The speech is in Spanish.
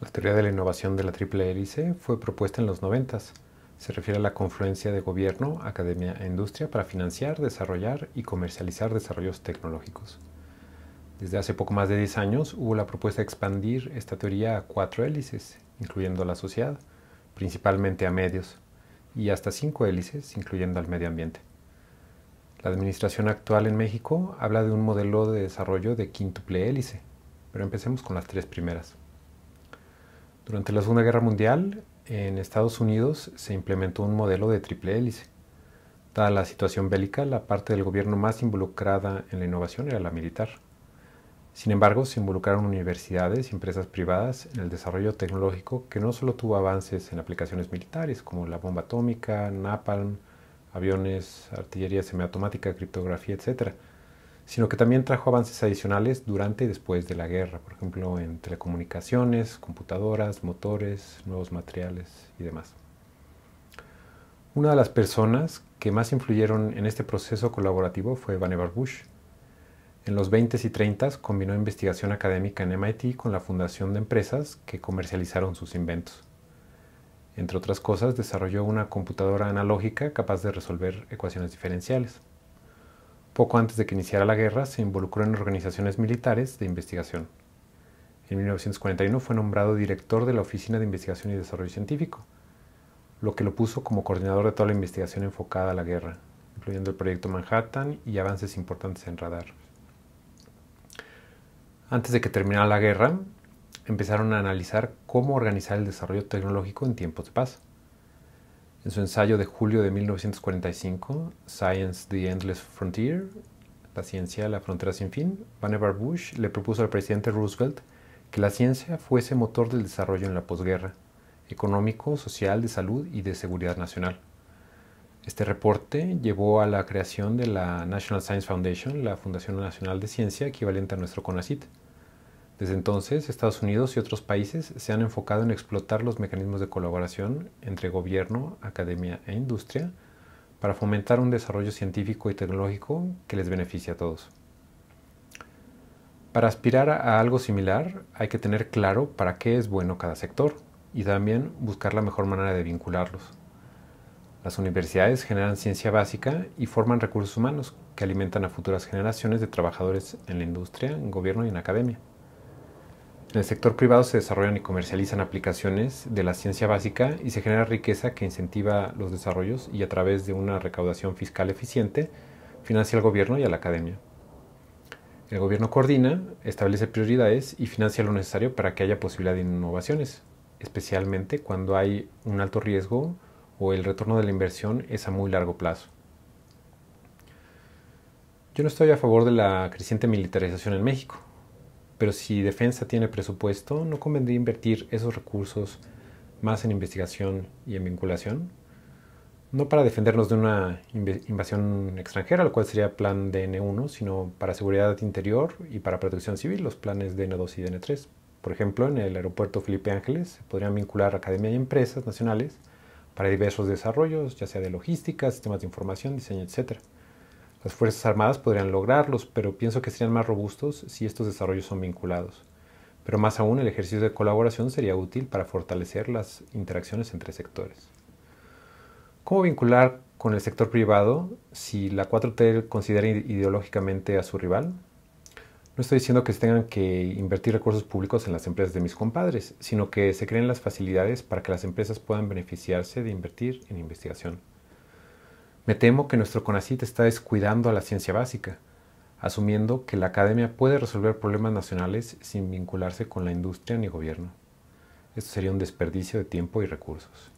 La teoría de la innovación de la triple hélice fue propuesta en los 90. Se refiere a la confluencia de gobierno, academia e industria para financiar, desarrollar y comercializar desarrollos tecnológicos. Desde hace poco más de 10 años hubo la propuesta de expandir esta teoría a cuatro hélices, incluyendo la sociedad, principalmente a medios, y hasta cinco hélices, incluyendo al medio ambiente. La administración actual en México habla de un modelo de desarrollo de quíntuple hélice, pero empecemos con las tres primeras. Durante la Segunda Guerra Mundial, en Estados Unidos se implementó un modelo de triple hélice. Dada la situación bélica, la parte del gobierno más involucrada en la innovación era la militar. Sin embargo, se involucraron universidades y empresas privadas en el desarrollo tecnológico que no solo tuvo avances en aplicaciones militares como la bomba atómica, napalm, aviones, artillería semiautomática, criptografía, etc., sino que también trajo avances adicionales durante y después de la guerra, por ejemplo en telecomunicaciones, computadoras, motores, nuevos materiales y demás. Una de las personas que más influyeron en este proceso colaborativo fue Vannevar Bush. En los 20s y 30s combinó investigación académica en MIT con la fundación de empresas que comercializaron sus inventos. Entre otras cosas, desarrolló una computadora analógica capaz de resolver ecuaciones diferenciales. Poco antes de que iniciara la guerra, se involucró en organizaciones militares de investigación. En 1941 fue nombrado director de la Oficina de Investigación y Desarrollo Científico, lo que lo puso como coordinador de toda la investigación enfocada a la guerra, incluyendo el proyecto Manhattan y avances importantes en radar. Antes de que terminara la guerra, empezaron a analizar cómo organizar el desarrollo tecnológico en tiempos de paz. En su ensayo de julio de 1945, Science the Endless Frontier, la ciencia, la frontera sin fin, Vannevar Bush le propuso al presidente Roosevelt que la ciencia fuese motor del desarrollo en la posguerra, económico, social, de salud y de seguridad nacional. Este reporte llevó a la creación de la National Science Foundation, la Fundación Nacional de Ciencia equivalente a nuestro CONACIT. Desde entonces, Estados Unidos y otros países se han enfocado en explotar los mecanismos de colaboración entre gobierno, academia e industria para fomentar un desarrollo científico y tecnológico que les beneficie a todos. Para aspirar a algo similar hay que tener claro para qué es bueno cada sector y también buscar la mejor manera de vincularlos. Las universidades generan ciencia básica y forman recursos humanos que alimentan a futuras generaciones de trabajadores en la industria, en gobierno y en academia. En el sector privado se desarrollan y comercializan aplicaciones de la ciencia básica y se genera riqueza que incentiva los desarrollos y a través de una recaudación fiscal eficiente financia al gobierno y a la academia. El gobierno coordina, establece prioridades y financia lo necesario para que haya posibilidad de innovaciones, especialmente cuando hay un alto riesgo o el retorno de la inversión es a muy largo plazo. Yo no estoy a favor de la creciente militarización en México pero si defensa tiene presupuesto, ¿no convendría invertir esos recursos más en investigación y en vinculación? No para defendernos de una invasión extranjera, lo cual sería plan DN1, sino para seguridad interior y para protección civil, los planes DN2 y DN3. Por ejemplo, en el aeropuerto Felipe Ángeles se podrían vincular academia y empresas nacionales para diversos desarrollos, ya sea de logística, sistemas de información, diseño, etc. Las Fuerzas Armadas podrían lograrlos, pero pienso que serían más robustos si estos desarrollos son vinculados. Pero más aún, el ejercicio de colaboración sería útil para fortalecer las interacciones entre sectores. ¿Cómo vincular con el sector privado si la 4T considera ideológicamente a su rival? No estoy diciendo que se tengan que invertir recursos públicos en las empresas de mis compadres, sino que se creen las facilidades para que las empresas puedan beneficiarse de invertir en investigación. Me temo que nuestro CONACIT está descuidando a la ciencia básica, asumiendo que la academia puede resolver problemas nacionales sin vincularse con la industria ni gobierno. Esto sería un desperdicio de tiempo y recursos.